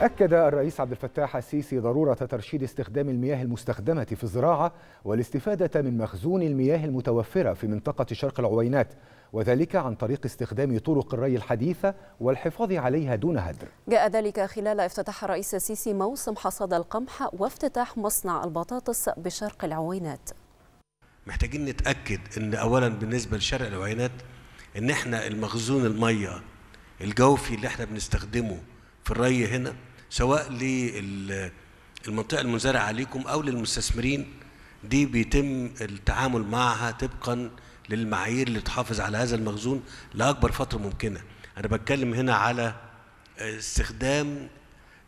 أكد الرئيس عبد الفتاح السيسي ضرورة ترشيد استخدام المياه المستخدمة في الزراعة والاستفادة من مخزون المياه المتوفرة في منطقة شرق العوينات وذلك عن طريق استخدام طرق الري الحديثة والحفاظ عليها دون هدر جاء ذلك خلال افتتاح الرئيس السيسي موسم حصاد القمح وافتتاح مصنع البطاطس بشرق العوينات محتاجين نتأكد أن أولا بالنسبة لشرق العوينات أن احنا المخزون المياه الجوفي اللي احنا بنستخدمه في الري هنا سواء للمنطقة المزارعه عليكم أو للمستثمرين دي بيتم التعامل معها طبقا للمعايير اللي تحافظ على هذا المخزون لأكبر فترة ممكنة أنا بتكلم هنا على استخدام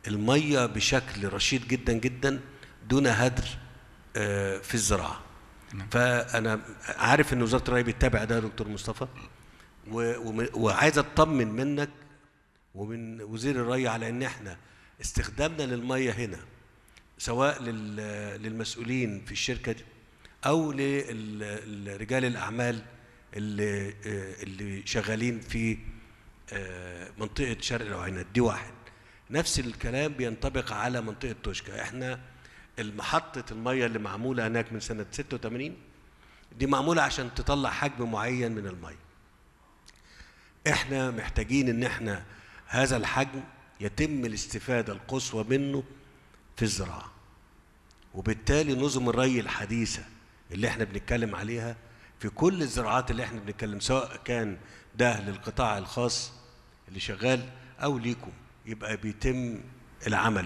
المية بشكل رشيد جدا جدا دون هدر آه، في الزراعة نعم. فأنا عارف أن وزارة الري بتتابع ده يا دكتور مصطفى وعايز أطمن منك ومن وزير الري على أن احنا استخدامنا للمية هنا سواء للمسؤولين في الشركة دي أو لرجال الأعمال اللي آه، اللي شغالين في آه، منطقة شرق العينات دي واحد نفس الكلام بينطبق على منطقة توشكا احنا المحطة المية اللي معمولة هناك من سنة 86 دي معمولة عشان تطلع حجم معين من المية احنا محتاجين ان احنا هذا الحجم يتم الاستفادة القصوى منه في الزراعة وبالتالي نظم الري الحديثة اللي احنا بنتكلم عليها في كل الزراعات اللي احنا بنتكلم سواء كان ده للقطاع الخاص اللي شغال أو ليكم يبقى بيتم العمل